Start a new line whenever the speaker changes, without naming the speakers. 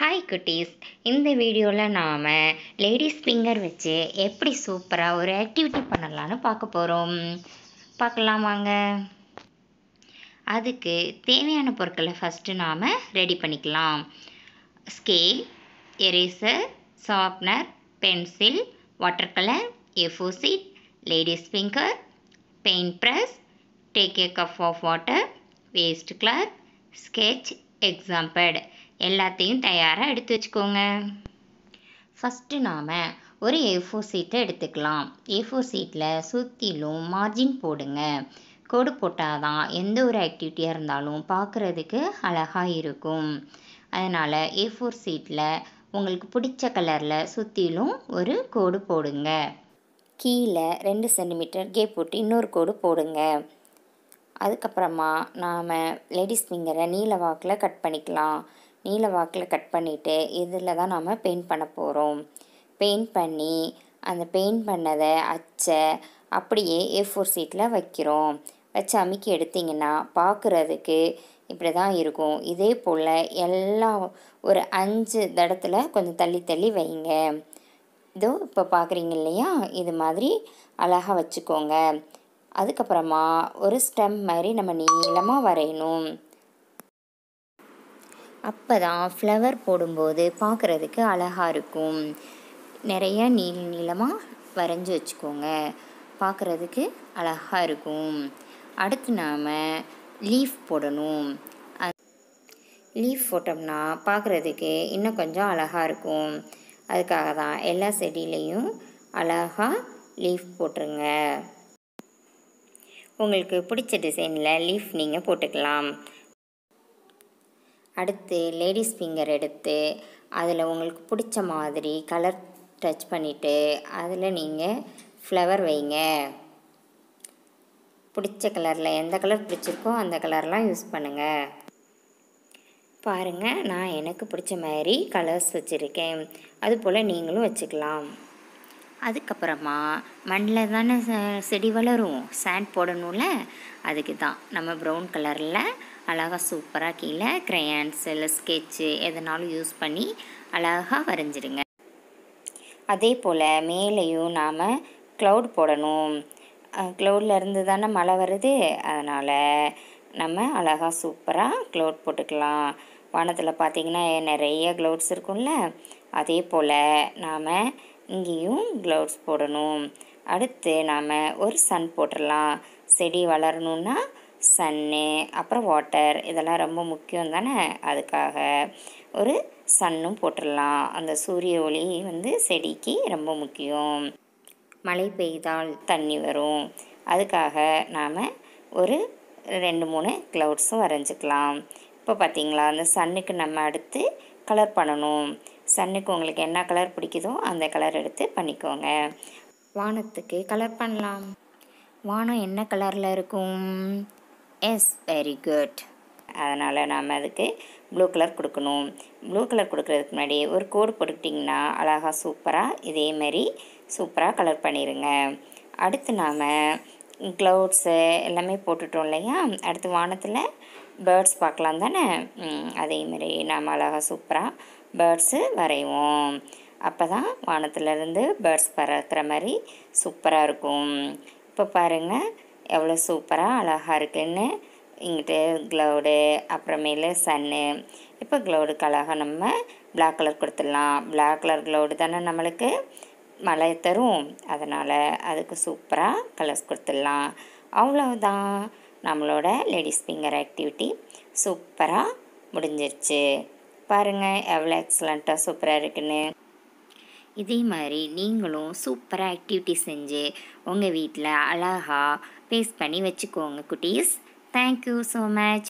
hi குட்டீஸ் இந்த வீடியோவில் நாம் லேடிஸ் ஃபிங்கர் வச்சு எப்படி சூப்பராக ஒரு ஆக்டிவிட்டி பண்ணலான்னு பார்க்க போகிறோம் பார்க்கலாம் வாங்க அதுக்கு தேவையான பொருட்களை ஃபஸ்ட்டு நாம் ரெடி பண்ணிக்கலாம் scale eraser sharpener pencil water colour எஃபோசிட் ladies finger paint brush take a cup of water waste colour sketch example எல்லாத்தையும் தயாராக எடுத்து வச்சுக்கோங்க ஃபஸ்ட்டு நாம் ஒரு ஏ ஃபோர் சீட்டை எடுத்துக்கலாம் ஏ ஃபோர் சீட்டில் சுற்றிலும் மார்ஜின் போடுங்க கோடு போட்டால் தான் எந்த ஒரு ஆக்டிவிட்டியாக இருந்தாலும் பார்க்குறதுக்கு அழகாக இருக்கும் அதனால் ஏ ஃபோர் சீட்டில் உங்களுக்கு பிடிச்ச கலரில் சுற்றிலும் ஒரு கோடு போடுங்க கீழே ரெண்டு சென்டிமீட்டர் கேப் போட்டு இன்னொரு கோடு போடுங்க அதுக்கப்புறமா நாம் லேடிஸ் ஃபிங்கரை நீல வாக்கில் கட் பண்ணிக்கலாம் நீல வாக்கில் கட் பண்ணிவிட்டு இதில் தான் நாம் பெயிண்ட் பண்ண போகிறோம் பெயிண்ட் பண்ணி அந்த பெயிண்ட் பண்ணதை அச்சை அப்படியே ஏ ஃபோர் சீட்டில் வைக்கிறோம் வச்சு அமைக்க எடுத்திங்கன்னா பார்க்குறதுக்கு இப்படி தான் இருக்கும் இதே போல் எல்லா ஒரு அஞ்சு தடத்தில் கொஞ்சம் தள்ளி தள்ளி வைங்க இதோ இப்போ பார்க்குறீங்க இல்லையா இது மாதிரி அழகாக வச்சுக்கோங்க அதுக்கப்புறமா ஒரு ஸ்டெம் மாதிரி நம்ம நீளமாக வரையணும் அப்போ தான் ஃப்ளவர் போடும்போது பார்க்குறதுக்கு அழகாக இருக்கும் நிறைய நீள நீளமாக வரைஞ்சி வச்சுக்கோங்க பார்க்குறதுக்கு அழகாக இருக்கும் அடுத்து நாம் லீஃப் போடணும் லீஃப் போட்டோம்னா பார்க்குறதுக்கு இன்னும் கொஞ்சம் அழகாக இருக்கும் அதுக்காக தான் எல்லா செடியிலையும் அழகாக லீஃப் போட்டுருங்க உங்களுக்கு பிடிச்ச டிசைனில் லீஃப் நீங்கள் போட்டுக்கலாம் அடுத்து லேடிஸ் ஃபிங்கர் எடுத்து அதில் உங்களுக்கு பிடிச்ச மாதிரி கலர் டச் பண்ணிவிட்டு அதில் நீங்கள் ஃப்ளவர் வைங்க பிடிச்ச கலரில் எந்த கலர் பிடிச்சிருக்கோ அந்த கலர்லாம் யூஸ் பண்ணுங்கள் பாருங்கள் நான் எனக்கு பிடிச்ச மாதிரி கலர்ஸ் வச்சுருக்கேன் அது போல் நீங்களும் வச்சுக்கலாம் அதுக்கப்புறமா மண்ணில் தானே செடி வளரும் சேண்ட் போடணும்ல அதுக்கு தான் நம்ம ப்ரௌன் கலரில் அழகாக சூப்பராக கீழே க்ரையான்ஸ் இல்லை ஸ்கெட்சு எதனாலும் யூஸ் பண்ணி அழகாக வரைஞ்சிடுங்க அதே போல் மேலேயும் நாம் க்ளவுட் போடணும் க்ளவுடில் இருந்து தானே மழை வருது அதனால் நம்ம அழகாக சூப்பராக க்ளவுட் போட்டுக்கலாம் வானத்தில் பார்த்திங்கன்னா நிறைய க்ளவுட்ஸ் இருக்கும்ல அதே போல் நாம் இங்கேயும் க்ளவுட்ஸ் போடணும் அடுத்து நாம் ஒரு சன் போட்டுடலாம் செடி வளரணுன்னா சன்னு அப்புறம் வாட்டர் இதெல்லாம் ரொம்ப முக்கியம் தானே அதுக்காக ஒரு சன்னும் போட்டுடலாம் அந்த சூரிய ஒளி வந்து செடிக்கு ரொம்ப முக்கியம் மழை பெய்தால் தண்ணி வரும் அதுக்காக நாம் ஒரு ரெண்டு மூணு க்ளவுட்ஸும் வரைஞ்சிக்கலாம் இப்போ பார்த்திங்களா அந்த சன்னுக்கு நம்ம அடுத்து கலர் பண்ணணும் சன்னுக்கு உங்களுக்கு என்ன கலர் பிடிக்குதோ அந்த கலர் எடுத்து பண்ணிக்கோங்க வானத்துக்கு கலர் பண்ணலாம் வானம் என்ன கலரில் இருக்கும் எஸ் வெரி குட் அதனால் நாம் அதுக்கு ப்ளூ கலர் கொடுக்கணும் ப்ளூ கலர் கொடுக்குறதுக்கு முன்னாடி ஒரு கோடு போட்டுக்கிட்டிங்கன்னா அழகாக சூப்பராக இதேமாரி சூப்பராக கலர் பண்ணிடுங்க அடுத்து நாம் க்ளவுட்ஸு எல்லாமே போட்டுட்டோம் இல்லையா அடுத்து வானத்தில் பேர்ட்ஸ் பார்க்கலாம் தானே அதேமாரி நாம் அழகாக சூப்பராக பேர்ட்ஸு வரைவோம் அப்போ தான் வானத்துலேருந்து பேர்ட்ஸ் பறக்கிற மாதிரி சூப்பராக இருக்கும் இப்போ பாருங்கள் எவ்வளோ சூப்பராக அழகாக இருக்குன்னு இங்கிட்டு க்ளவுடு அப்புறமேலு சன்னு இப்போ க்ளவுடுக்கு அழகாக நம்ம பிளாக் கலர் கொடுத்துடலாம் பிளாக் கலர் க்ளவுடு தானே நம்மளுக்கு மழை தரும் அதனால் அதுக்கு சூப்பராக கலர்ஸ் கொடுத்துடலாம் அவ்வளோதான் நம்மளோட லேடிஸ் ஃபிங்கர் ஆக்டிவிட்டி சூப்பராக முடிஞ்சிருச்சு பாருங்கள் எவ்வளோ எக்ஸலண்ட்டாக சூப்பராக இருக்குன்னு இதே மாதிரி நீங்களும் சூப்பராக ஆக்டிவிட்டி செஞ்சு உங்கள் வீட்டில் அழகாக பேஸ்ட் பண்ணி வச்சுக்கோங்க குட்டீஸ் தேங்க்யூ ஸோ மச்